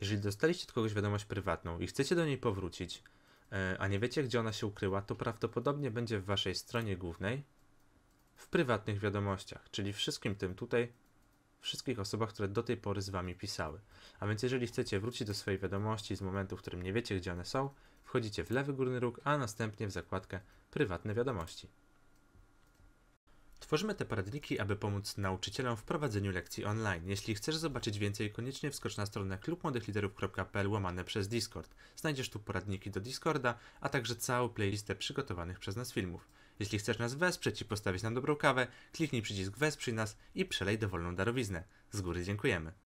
Jeżeli dostaliście od kogoś wiadomość prywatną i chcecie do niej powrócić, e, a nie wiecie, gdzie ona się ukryła, to prawdopodobnie będzie w waszej stronie głównej w prywatnych wiadomościach, czyli wszystkim tym tutaj, wszystkich osobach, które do tej pory z wami pisały. A więc jeżeli chcecie wrócić do swojej wiadomości z momentu, w którym nie wiecie, gdzie one są, wchodzicie w lewy górny róg, a następnie w zakładkę prywatne wiadomości. Tworzymy te poradniki, aby pomóc nauczycielom w prowadzeniu lekcji online. Jeśli chcesz zobaczyć więcej, koniecznie wskocz na stronę klubmłodych.liderów.pl łamane przez Discord. Znajdziesz tu poradniki do Discorda, a także całą playlistę przygotowanych przez nas filmów. Jeśli chcesz nas wesprzeć i postawić nam dobrą kawę, kliknij przycisk Wesprzyj nas i przelej dowolną darowiznę. Z góry dziękujemy.